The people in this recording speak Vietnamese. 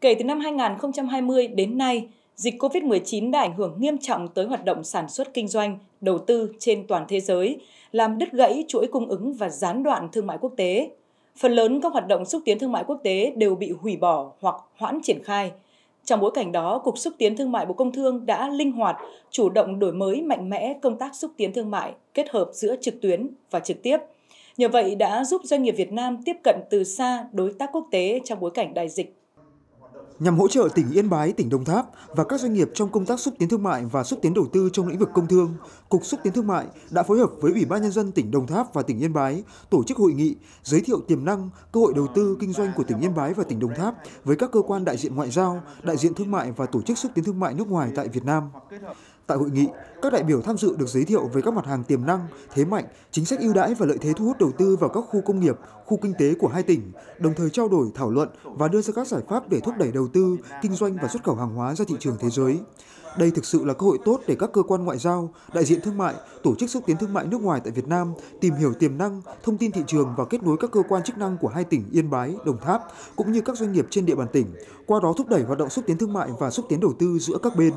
Kể từ năm 2020 đến nay, dịch COVID-19 đã ảnh hưởng nghiêm trọng tới hoạt động sản xuất kinh doanh, đầu tư trên toàn thế giới, làm đứt gãy chuỗi cung ứng và gián đoạn thương mại quốc tế. Phần lớn các hoạt động xúc tiến thương mại quốc tế đều bị hủy bỏ hoặc hoãn triển khai. Trong bối cảnh đó, Cục Xúc tiến Thương mại Bộ Công Thương đã linh hoạt, chủ động đổi mới mạnh mẽ công tác xúc tiến thương mại kết hợp giữa trực tuyến và trực tiếp. Nhờ vậy đã giúp doanh nghiệp Việt Nam tiếp cận từ xa đối tác quốc tế trong bối cảnh đại dịch nhằm hỗ trợ tỉnh Yên Bái, tỉnh Đồng Tháp và các doanh nghiệp trong công tác xúc tiến thương mại và xúc tiến đầu tư trong lĩnh vực công thương, Cục xúc tiến thương mại đã phối hợp với Ủy ban nhân dân tỉnh Đồng Tháp và tỉnh Yên Bái tổ chức hội nghị giới thiệu tiềm năng, cơ hội đầu tư kinh doanh của tỉnh Yên Bái và tỉnh Đồng Tháp với các cơ quan đại diện ngoại giao, đại diện thương mại và tổ chức xúc tiến thương mại nước ngoài tại Việt Nam. Tại hội nghị, các đại biểu tham dự được giới thiệu về các mặt hàng tiềm năng, thế mạnh, chính sách ưu đãi và lợi thế thu hút đầu tư vào các khu công nghiệp, khu kinh tế của hai tỉnh, đồng thời trao đổi, thảo luận và đưa ra các giải pháp để thúc đẩy đầu tư, kinh doanh và xuất khẩu hàng hóa ra thị trường thế giới. Đây thực sự là cơ hội tốt để các cơ quan ngoại giao, đại diện thương mại, tổ chức xúc tiến thương mại nước ngoài tại Việt Nam tìm hiểu tiềm năng, thông tin thị trường và kết nối các cơ quan chức năng của hai tỉnh Yên Bái, Đồng Tháp cũng như các doanh nghiệp trên địa bàn tỉnh, qua đó thúc đẩy hoạt động xúc tiến thương mại và xúc tiến đầu tư giữa các bên.